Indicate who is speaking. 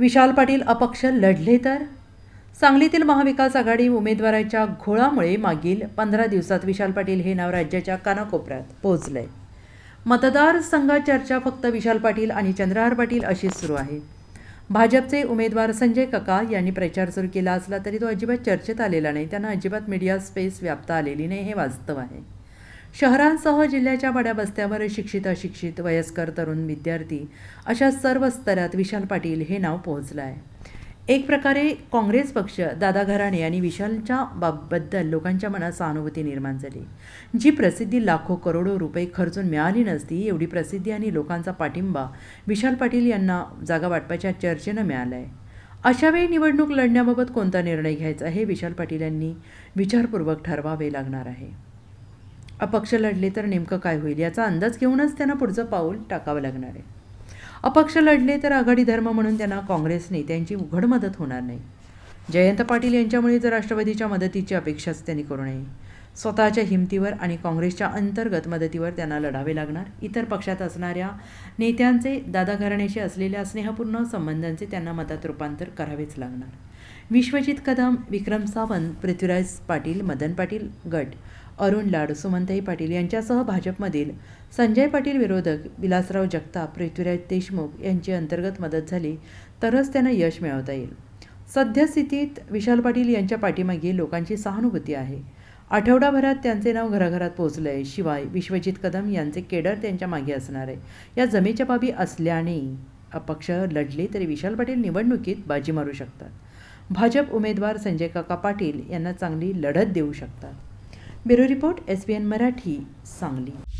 Speaker 1: विशाल पाटील अपक्ष लढले तर सांगलीतील महाविकास आघाडी उमेदवाराच्या घोळामुळे मागील पंधरा दिवसात विशाल पाटील हे नाव राज्याच्या कानाकोपऱ्यात पोहोचले मतदार मतदारसंघात चर्चा फक्त विशाल पाटील आणि चंद्रहार पाटील अशीच सुरू आहे भाजपचे उमेदवार संजय कका यांनी प्रचार सुरू केला असला तरी तो अजिबात चर्चेत आलेला नाही त्यांना अजिबात मीडिया स्पेस व्याप्त आलेली नाही हे वास्तव आहे शहरांसह जिल्ह्याच्या बड्या बस्त्यावर शिक्षित अशिक्षित वयस्कर तरुण विद्यार्थी अशा सर्व स्तरात विशाल पाटील हे नाव पोहोचलं आहे एक प्रकारे काँग्रेस पक्ष दादा घराणे आणि विशालच्या बाबद्दल लोकांच्या मनात सहानुभूती निर्माण झाली जी प्रसिद्धी लाखो करोडो रुपये खर्चून मिळाली नसती एवढी प्रसिद्धी आणि लोकांचा पाठिंबा विशाल पाटील यांना जागा वाटपाच्या चर्चेनं मिळाला आहे अशावेळी निवडणूक लढण्याबाबत कोणता निर्णय घ्यायचा हे विशाल पाटील यांनी विचारपूर्वक ठरवावे लागणार आहे अपक्ष लढले तर नेमकं काय होईल याचा अंदाज घेऊनच त्यांना पुढचं पाऊल टाकावं लागणार आहे अपक्ष लढले तर आघाडी धर्म म्हणून त्यांना काँग्रेसने त्यांची उघड मदत होणार नाही जयंत पाटील यांच्यामुळे तर राष्ट्रवादीच्या मदतीची अपेक्षाच त्यांनी करू नये स्वतःच्या हिमतीवर आणि काँग्रेसच्या अंतर्गत मदतीवर त्यांना लढावे लागणार इतर पक्षात असणाऱ्या नेत्यांचे दादा घराण्याशी असलेल्या स्नेहपूर्ण संबंधांचे त्यांना मतात रूपांतर करावेच लागणार विश्वजित कदम विक्रम सावंत पृथ्वीराज पाटील मदन पाटील गट अरुण लाड सुमंताई पाटील यांच्यासह भाजपमधील संजय पाटील विरोधक विलासराव जगताप पृथ्वीराज देशमुख यांची अंतर्गत मदत झाली तरच त्यांना यश मिळवता येईल सद्यस्थितीत विशाल पाटील यांच्या पाठीमागे लोकांची सहानुभूती आहे आठवडाभरात त्यांचे नाव घराघरात पोहोचलं आहे शिवाय विश्वजित कदम यांचे केडर त्यांच्या मागे असणार आहे या जमेच्या बाबी असल्याने अपक्ष लढले तरी विशाल पाटील निवडणुकीत बाजी मारू शकतात भाजप उमेदवार संजय काका पाटील यांना चांगली लढत देऊ शकतात bureau report S B N Marathi Sangli